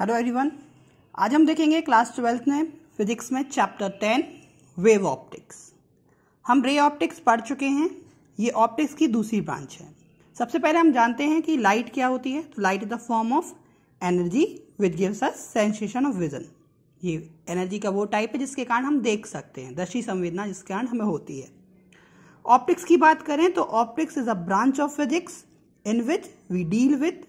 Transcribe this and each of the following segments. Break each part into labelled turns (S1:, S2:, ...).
S1: hello everyone आज हम देखेंगे क्लास ट्वेल्थ में फिजिक्स में चैप्टर टेन वेव ऑप्टिक्स हम रे ऑप्टिक्स पढ़ चुके हैं ये ऑप्टिक्स की दूसरी ब्रांच है सबसे पहले हम जानते हैं कि लाइट क्या होती है तो light is the form of energy with gives a sensation of vision ये एनर्जी का वो टाइप है जिसके कारण हम देख सकते हैं दर्शी संवेदना जिसके कारण हमें होती है ऑप्टिक्स की बात करें तो optics is a branch of physics in which we deal with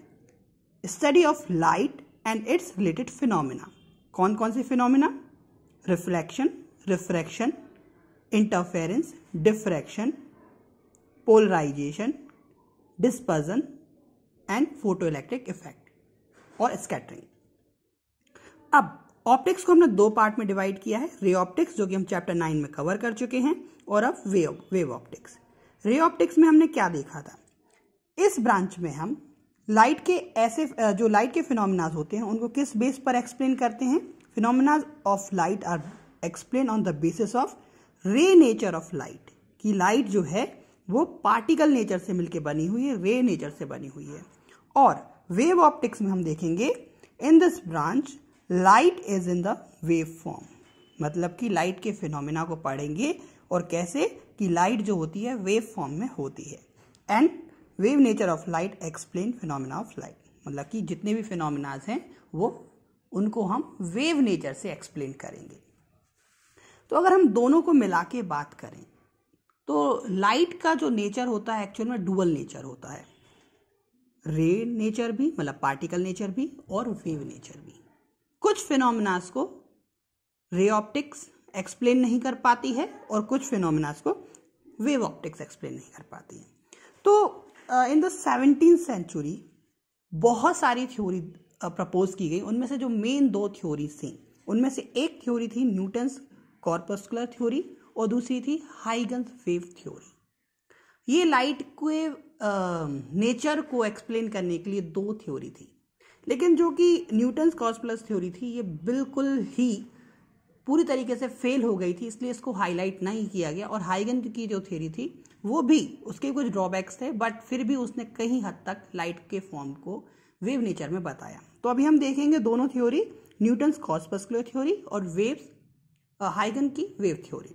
S1: study of light and its related phenomena कौन कौन से phenomena reflection refraction interference diffraction polarisation dispersion and photo electric effect और स्कैटरिंग अब optics को हमने दो part में divide किया है रे ऑप्टिक्स जो कि हम चैप्टर नाइन में कवर कर चुके हैं और अब wave wave optics ray optics में हमने क्या देखा था इस ब्रांच में हम लाइट के ऐसे जो लाइट के फिनोमिनाज होते हैं उनको किस बेस पर एक्सप्लेन करते हैं phenomenas of light are explain on the basis of ray nature of light कि लाइट जो है वो पार्टिकल नेचर से मिलके बनी हुई है रे नेचर से बनी हुई है और वेव ऑप्टिक्स में हम देखेंगे in this branch light is in the wave form मतलब कि लाइट के फिनोमिना को पढ़ेंगे और कैसे कि लाइट जो होती है वेव फॉर्म में होती है and wave nature of light explain phenomena of light मतलब कि जितने भी फिनोमिनाज हैं वो उनको हम वेव नेचर से एक्सप्लेन करेंगे तो अगर हम दोनों को मिला के बात करें तो लाइट का जो नेचर होता है एक्चुअल में डुअल नेचर होता है रे नेचर भी मतलब पार्टिकल नेचर भी और वेव नेचर भी कुछ फिनोमिनाज को रे ऑप्टिक्स एक्सप्लेन नहीं कर पाती है और कुछ फिनोमिनाज को वेव ऑप्टिक्स एक्सप्लेन नहीं कर पाती है तो इन द सेवनटीन सेंचुरी बहुत सारी थ्योरी प्रपोज की गई उनमें से जो मेन दो थ्योरीज थी उनमें से एक थ्योरी थी न्यूटन्स कॉर्पस्कुलर थ्योरी और दूसरी थी हाइगन्स वेव थ्योरी ये लाइट के नेचर को एक्सप्लेन करने के लिए दो थ्योरी थी लेकिन जो कि न्यूटन्स कॉर्पस्कुलर थ्योरी थी ये बिल्कुल ही पूरी तरीके से फेल हो गई थी इसलिए इसको हाईलाइट नहीं किया गया और हाइगन की जो थ्योरी थी वो भी उसके कुछ ड्रॉबैक्स थे बट फिर भी उसने कहीं हद तक लाइट के फॉर्म को वेव नेचर में बताया तो अभी हम देखेंगे दोनों थ्योरी न्यूटन्स कॉस्पस्कुलर थ्योरी और वेव्स हाइगन की वेव थ्योरी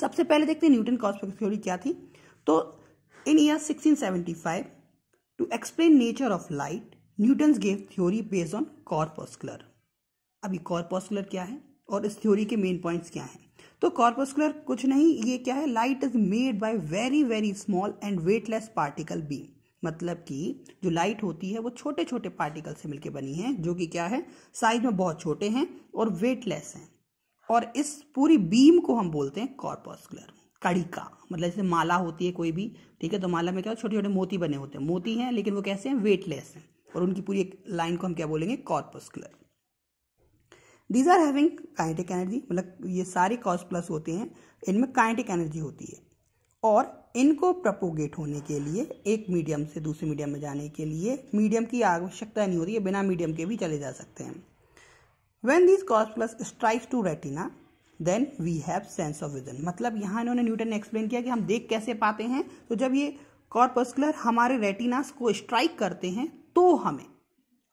S1: सबसे पहले देखते हैं न्यूटन कॉस्पस्कुलर थ्योरी क्या थी तो in year sixteen to explain nature of light Newton's gave theory based on corpuscular अभी कॉर्पस्कुलर क्या है और इस थ्योरी के मेन पॉइंट्स क्या हैं तो कॉर्पस्कुलर कुछ नहीं ये क्या है light is made by very very small and weightless particle beam मतलब कि जो लाइट होती है वो छोटे छोटे पार्टिकल से मिलकर बनी है जो कि क्या है साइज में बहुत छोटे हैं और वेटलेस हैं और इस पूरी बीम को हम बोलते हैं कॉर्पस्कुलर का मतलब जैसे माला होती है कोई भी ठीक है तो माला में क्या छोटे छोटे मोती बने होते हैं मोती हैं लेकिन वो कैसे हैं वेटलेस हैं और उनकी पूरी एक लाइन को हम क्या बोलेंगे corpuscular these are having kinetic energy मतलब ये सारे कॉस प्लस होते हैं इनमें काइनेटिक एनर्जी होती है और इनको प्रपोगेट होने के लिए एक मीडियम से दूसरे मीडियम में जाने के लिए मीडियम की आवश्यकता नहीं होती है बिना मीडियम के भी चले जा सकते हैं when this corpuscles strikes to retina then we have sense of vision मतलब यहाँ इन्होंने न्यूटन ने एक्सप्लेन किया कि हम देख कैसे पाते हैं तो जब ये कॉर्पस्कुलर हमारे रेटिनास को स्ट्राइक करते हैं तो हमें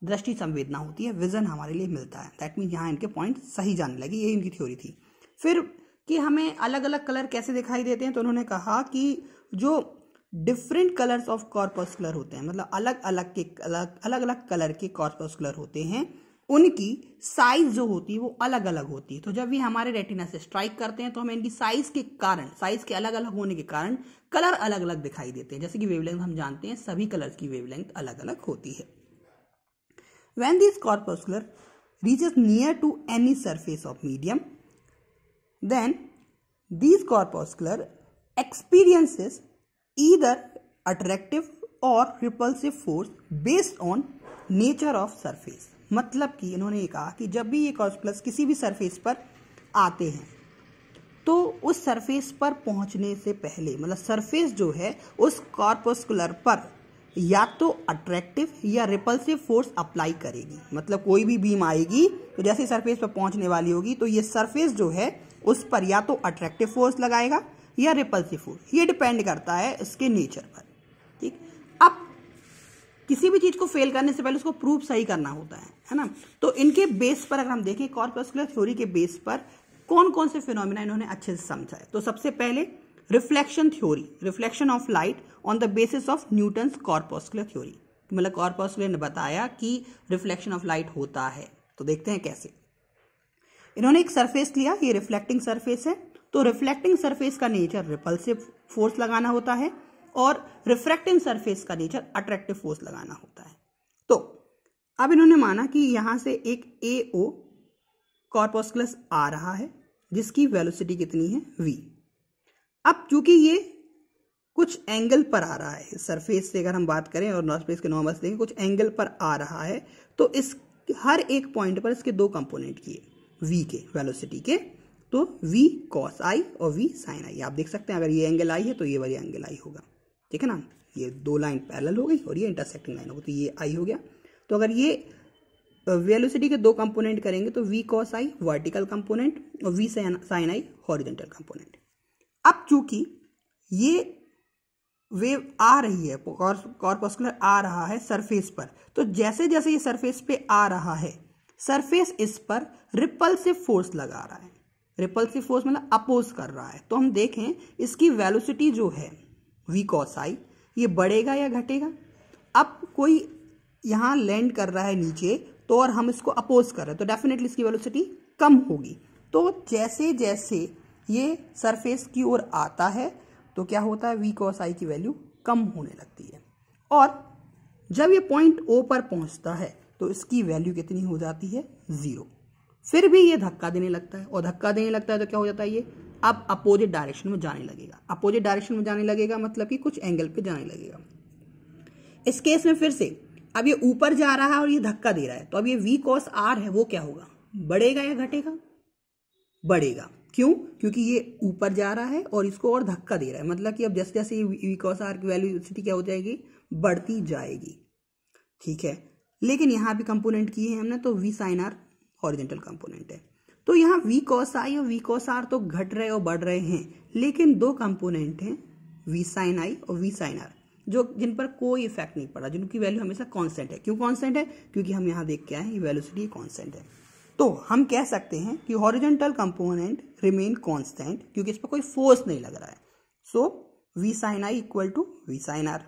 S1: दृष्टि संवेदना होती है विजन हमारे लिए मिलता है दैट मीन यहाँ इनके पॉइंट सही जाने लगे ये इनकी थ्योरी थी फिर कि हमें अलग अलग कलर कैसे दिखाई देते हैं तो उन्होंने कहा कि जो डिफरेंट कलर्स ऑफ कॉर्पोस्कुलर होते हैं मतलब अलग अलग के अलग अलग अलग कलर के कॉर्पोस्कुलर होते हैं उनकी साइज जो होती है वो अलग अलग होती है तो जब भी हमारे रेटिना से स्ट्राइक करते हैं तो हमें इनकी साइज के कारण साइज के अलग अलग होने के कारण कलर अलग अलग दिखाई देते हैं जैसे कि वेवलेंथ हम जानते हैं सभी कलर्स की वेवलेंथ अलग अलग होती है When this corpuscular reaches near to any surface of medium, then this corpuscular experiences either attractive or repulsive force based on nature of surface मतलब कि इन्होंने ये कहा कि जब भी ये कॉस्प्लस किसी भी सरफेस पर आते हैं तो उस सरफेस पर पहुंचने से पहले मतलब सरफेस जो है उस कॉर्पस्कुलर पर या तो अट्रैक्टिव या रिपल्सिव फोर्स अप्लाई करेगी मतलब कोई भी बीम आएगी तो जैसे सरफेस पर पहुंचने वाली होगी तो ये सरफेस जो है उस पर या तो अट्रैक्टिव फोर्स लगाएगा या रिपल्सिव फोर्स ये डिपेंड करता है इसके नेचर पर ठीक अब किसी भी चीज़ को फेल करने से पहले उसको प्रूफ सही करना होता है है ना तो इनके बेस पर अगर हम देखें कॉर्पस्कुलर थ्योरी के बेस पर कौन कौन से फिनोमिना इन्होंने अच्छे से समझा है तो सबसे पहले reflection theory reflection of light on the basis of Newton corpuscular theory मतलब कॉर्पोस्कुलर ने बताया कि रिफ्लेक्शन ऑफ लाइट होता है तो देखते हैं कैसे इन्होंने एक सरफेस लिया ये रिफ्लेक्टिंग सरफेस है तो रिफ्लेक्टिंग सरफेस का नेचर रिपल्सिव फोर्स लगाना होता है और रिफ्रैक्टिंग सरफेस का नेचर अट्रैक्टिव फोर्स लगाना होता है तो अब इन्होंने माना कि यहां से एक ए ओ आ रहा है जिसकी वेलोसिटी कितनी है वी अब चूंकि ये कुछ एंगल पर आ रहा है सरफेस से अगर हम बात करें और नॉर्थ फेस के नॉर्मल से देखें कुछ एंगल पर आ रहा है तो इस हर एक पॉइंट पर इसके दो कंपोनेंट किए वी के वेलोसिटी के तो वी कॉस आई और वी साइन आई आप देख सकते हैं अगर ये एंगल आई है तो ये वाली एंगल आई होगा ठीक है ना ये दो लाइन पैरेलल हो गई और ये इंटरसेक्टिंग लाइन होगी तो ये आई हो गया तो अगर ये वेलोसिटी के दो कंपोनेंट करेंगे तो V cos I vertical component और V sine I horizontal component अब चूंकि ये वेव आ रही है कॉर्पस्कुलर आ रहा है सरफेस पर तो जैसे जैसे ये सरफेस पे आ रहा है सरफेस इस पर रिपल्सिव फोर्स लगा रहा है रिपल्सिव फोर्स मतलब अपोज कर रहा है तो हम देखें इसकी वेलोसिटी जो है वी ये बढ़ेगा या घटेगा अब कोई यहाँ लैंड कर रहा है नीचे तो और हम इसको अपोज कर रहे हैं तो डेफिनेटली इसकी वेलोसिटी कम होगी तो जैसे जैसे ये सरफेस की ओर आता है तो क्या होता है वी कॉस आई की वैल्यू कम होने लगती है और जब ये पॉइंट ओ पर पहुंचता है तो इसकी वैल्यू कितनी हो जाती है ज़ीरो फिर भी ये धक्का देने लगता है और धक्का देने लगता है तो क्या हो जाता है ये अब अपोजिट डायरेक्शन में जाने लगेगा अपोजिट डायरेक्शन में जाने लगेगा मतलब कि कुछ एंगल पे जाने लगेगा इस केस में फिर से अब ये ऊपर जा रहा है और ये धक्का दे रहा है तो अब ये वी कॉस आर है वो क्या होगा बढ़ेगा या घटेगा बढ़ेगा क्यों क्योंकि ये ऊपर जा रहा है और इसको और धक्का दे रहा है मतलब कि अब जैसे जैसे विकॉस आर की स्थिति क्या हो जाएगी बढ़ती जाएगी ठीक है लेकिन यहाँ भी कंपोनेंट किए हैं हमने तो V sine R horizontal component है तो यहाँ वी कॉस आई और वी कॉस आर तो घट रहे और बढ़ रहे हैं लेकिन दो कंपोनेंट हैं वी साइन आई और वी साइन आर जो जिन पर कोई इफेक्ट नहीं पड़ा जिनकी वैल्यू हमेशा कॉन्सेंट है क्यों कांस्टेंट है क्योंकि हम यहाँ देख के आए हैं ये वैल्यूसिटी कांस्टेंट है तो हम कह सकते हैं कि हॉरिजेंटल कंपोनेंट रिमेन कांस्टेंट क्योंकि इस पर कोई फोर्स नहीं लग रहा है so v sine i equal to v sine r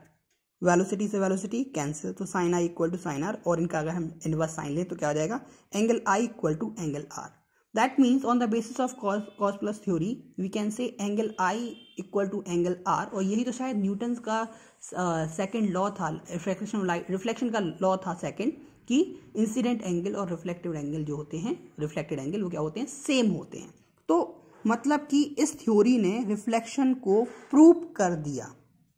S1: velocity से वेलोसिटी कैंसिल तो sine i equal to sine r और इनका अगर हम इनवर्स साइन लें तो क्या हो जाएगा angle i equal to angle r that means on the basis of कॉस प्लस theory we can say angle i equal to angle r और यही तो शायद न्यूटन का सेकेंड uh, लॉ था रिफ्लेक्शन रिफ्लेक्शन का लॉ था सेकेंड कि इंसिडेंट एंगल और रिफ्लेक्टिव एंगल जो होते हैं रिफ्लेक्टेड एंगल वो क्या होते हैं सेम होते हैं तो मतलब कि इस थ्योरी ने रिफ्लेक्शन को प्रूव कर दिया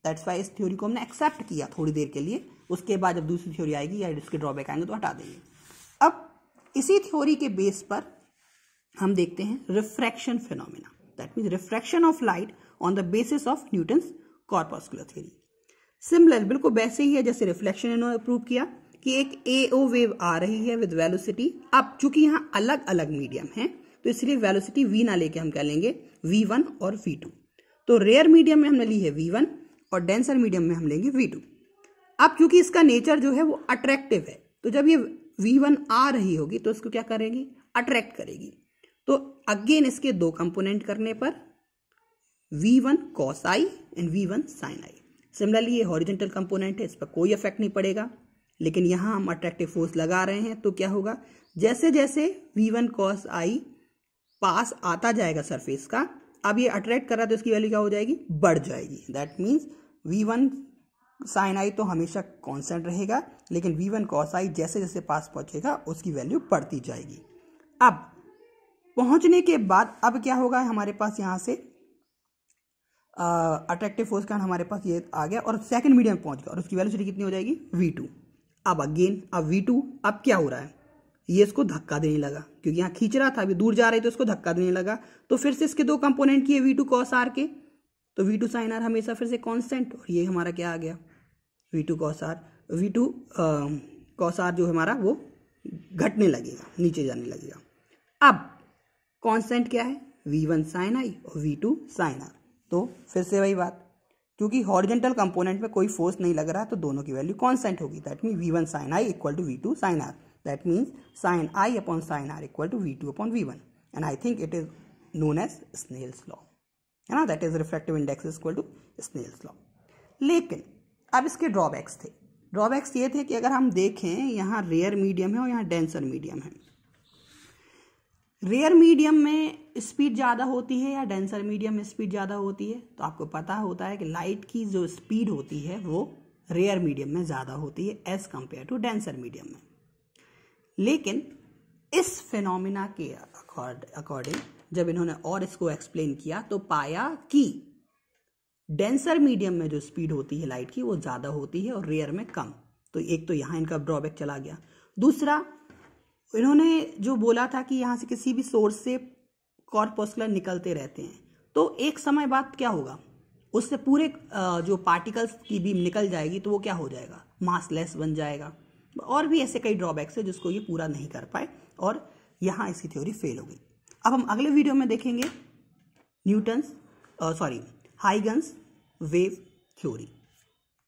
S1: दैट्स वाई इस थ्योरी को हमने एक्सेप्ट किया थोड़ी देर के लिए उसके बाद जब दूसरी थ्योरी आएगी या इसके ड्रॉबैक आएंगे तो हटा देंगे अब इसी थ्योरी के बेस पर हम देखते हैं refraction phenomena that means refraction of light on the basis of Newton's corpuscular theory similar बिल्कुल वैसे ही है जैसे रिफ्लेक्शन इन्होंने प्रूव किया कि एक एओ वेव आ रही है विद वेलोसिटी अब चूंकि यहां अलग अलग मीडियम है तो इसलिए वेलोसिटी वी ना लेके हम कह लेंगे वी वन और वी टू तो रेयर मीडियम में हमने ली है वी वन और डेंसर मीडियम में हम लेंगे वी टू अब क्योंकि इसका नेचर जो है वो अट्रैक्टिव है तो जब ये वी वन आ रही होगी तो इसको क्या करेगी अट्रैक्ट करेगी तो अगेन इसके दो कंपोनेंट करने पर v one cos i and v one sine i similarly ये हॉरिजेंटल कंपोनेंट है इस पर कोई इफेक्ट नहीं पड़ेगा लेकिन यहाँ हम अट्रैक्टिव फोर्स लगा रहे हैं तो क्या होगा जैसे जैसे वी वन कॉस आई पास आता जाएगा सरफेस का अब ये अट्रैक्ट कर रहा है तो इसकी वैल्यू क्या हो जाएगी बढ़ जाएगी that means v one sine i तो हमेशा कॉन्सेंट रहेगा लेकिन वी वन कॉस आई जैसे जैसे पास पहुंचेगा उसकी वैल्यू बढ़ती जाएगी अब पहुंचने के बाद अब क्या होगा हमारे पास यहाँ से अट्रैक्टिव फोर्स का हमारे पास ये आ गया और सेकंड मीडियम पहुंच गया और उसकी वैल्यू कितनी हो जाएगी वी टू अब अगेन अब वी टू अब क्या हो रहा है ये इसको धक्का देने लगा क्योंकि यहाँ खींच रहा था अभी दूर जा रही तो इसको धक्का देने लगा तो फिर से इसके दो कंपोनेंट किए वी टू कॉस आर के तो वी टू साइन आर हमेशा फिर से कॉन्स्टेंट और ये हमारा क्या आ गया v two cos r v two cos r जो हमारा वो घटने लगेगा नीचे जाने लगेगा अब कॉन्स्टेंट क्या है वी वन साइन आई और वी टू साइन आर तो फिर से वही बात क्योंकि हॉरिजेंटल कंपोनेंट में कोई फोर्स नहीं लग रहा तो दोनों की वैल्यू कॉन्स्टेंट होगी that mean v one sine i equal to v two sine r that means sine i upon sine r equal to v two upon v one and I think it is known as Snell's law है ना that is reflective index is equal to Snell's law लेकिन अब इसके drawbacks थे drawbacks ये थे कि अगर हम देखें यहाँ रेयर मीडियम है और यहाँ डेंसर मीडियम है रेयर मीडियम में स्पीड ज़्यादा होती है या डेंसर मीडियम में स्पीड ज़्यादा होती है तो आपको पता होता है कि लाइट की जो स्पीड होती है वो रेयर मीडियम में ज़्यादा होती है as compare to denser medium में लेकिन इस फिनोमिना के अकॉर्डिंग जब इन्होंने और इसको एक्सप्लेन किया तो पाया कि डेंसर मीडियम में जो स्पीड होती है लाइट की वो ज़्यादा होती है और रेयर में कम तो एक तो यहाँ इनका ड्रॉबैक चला गया दूसरा इन्होंने जो बोला था कि यहाँ से किसी भी सोर्स से कॉर्पोस्कुलर निकलते रहते हैं तो एक समय बाद क्या होगा उससे पूरे जो पार्टिकल्स की बीम निकल जाएगी तो वो क्या हो जाएगा मासलेस बन जाएगा और भी ऐसे कई ड्रॉबैक्स है जिसको ये पूरा नहीं कर पाए और यहाँ इसकी थ्योरी फेल हो गई अब हम अगले वीडियो में देखेंगे Newton's sorry Huygens wave theory